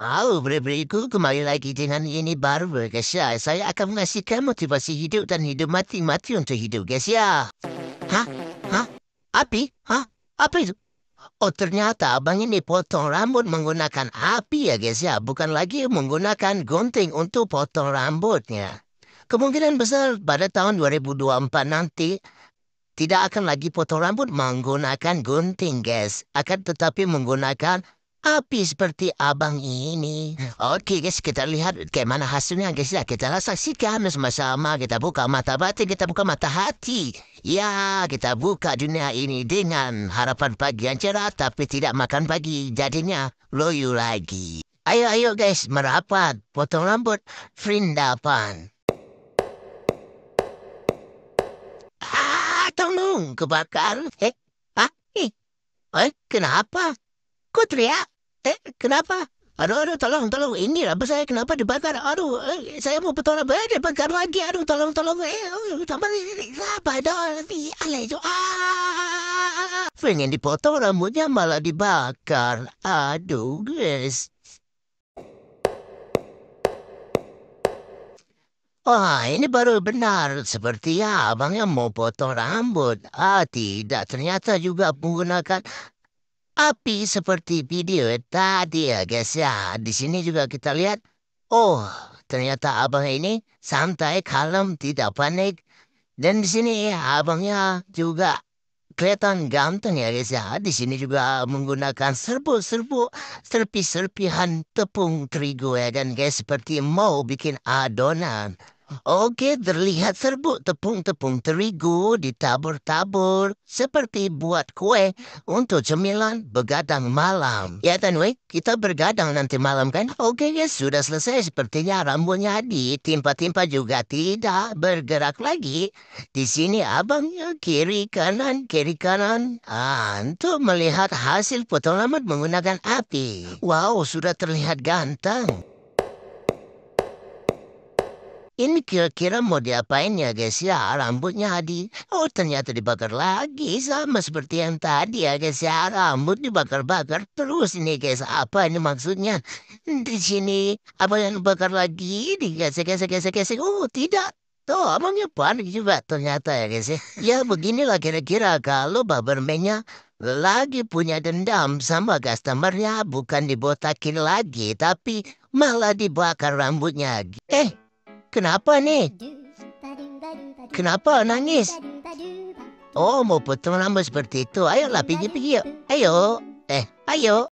Halo, beribu-beribu kembali lagi dengan ini baru guys ya. Saya akan mengasihkan motivasi hidup dan hidup mati-mati untuk hidup guys ya. Hah? Hah? Api? Hah? Apa itu? Oh ternyata abang ini potong rambut menggunakan api ya guys ya. Bukan lagi menggunakan gunting untuk potong rambutnya. Kemungkinan besar pada tahun 2024 nanti tidak akan lagi potong rambut menggunakan gunting guys. Akan tetapi menggunakan api seperti abang ini. Oke okay, guys, kita lihat bagaimana hasilnya guys. Ya, kita saksikan sama-sama. Kita buka mata batin, kita buka mata hati. Ya, kita buka dunia ini dengan harapan pagi yang cerah, tapi tidak makan pagi. Jadinya loyo lagi. Ayo, ayo guys, merapat, potong rambut, frindapan. Ah, tolong, kebakar. Eh, ah, eh, eh kenapa? Kau teriak? eh kenapa? Aduh, aduh, tolong, tolong. Ini apa saya kenapa dibakar? Aduh, eh, saya mau bertolak. Eh, dibakar lagi. Aduh, tolong, tolong. Eh, ini apa dong? Alah itu. Ah, pengen dipotong rambutnya malah dibakar. Aduh, guys. Wah, ini baru benar. Seperti abang yang mau potong rambut. Ah, tidak. Ternyata juga menggunakan tapi seperti video ya, tadi ya guys ya, di sini juga kita lihat, oh ternyata abang ini santai, kalem, tidak panik. Dan di sini eh, abangnya juga kelihatan ganteng ya guys ya. Di sini juga menggunakan serbu-serbu, serpi-serpihan tepung terigu ya kan guys. Seperti mau bikin adonan. Oke, terlihat serbuk tepung-tepung terigu ditabur-tabur seperti buat kue untuk cemilan begadang malam. Ya, Tanwe, kita bergadang nanti malam kan? Oke, ya sudah selesai. Sepertinya rambutnya ditimpa-timpa juga tidak bergerak lagi. Di sini abangnya kiri kanan, kiri kanan. Ah, untuk melihat hasil potong rambut menggunakan api. Wow, sudah terlihat ganteng. Ini kira-kira mau diapain ya guys ya rambutnya Hadi? Oh ternyata dibakar lagi sama seperti yang tadi ya guys ya rambut dibakar-bakar terus ini guys apa ini maksudnya? Di sini apa yang dibakar lagi digesek-gesek-gesek-gesek? Oh tidak Tuh, emangnya panik juga ternyata ya guys ya. Ya beginilah kira-kira kalau Babermannya lagi punya dendam sama customernya bukan dibotakin lagi tapi malah dibakar rambutnya. Eh, Kenapa nih? Kenapa nangis? Oh, mau potong rambut seperti itu. Ayolah, pergi-pergi yuk. Ayo. Eh, ayo.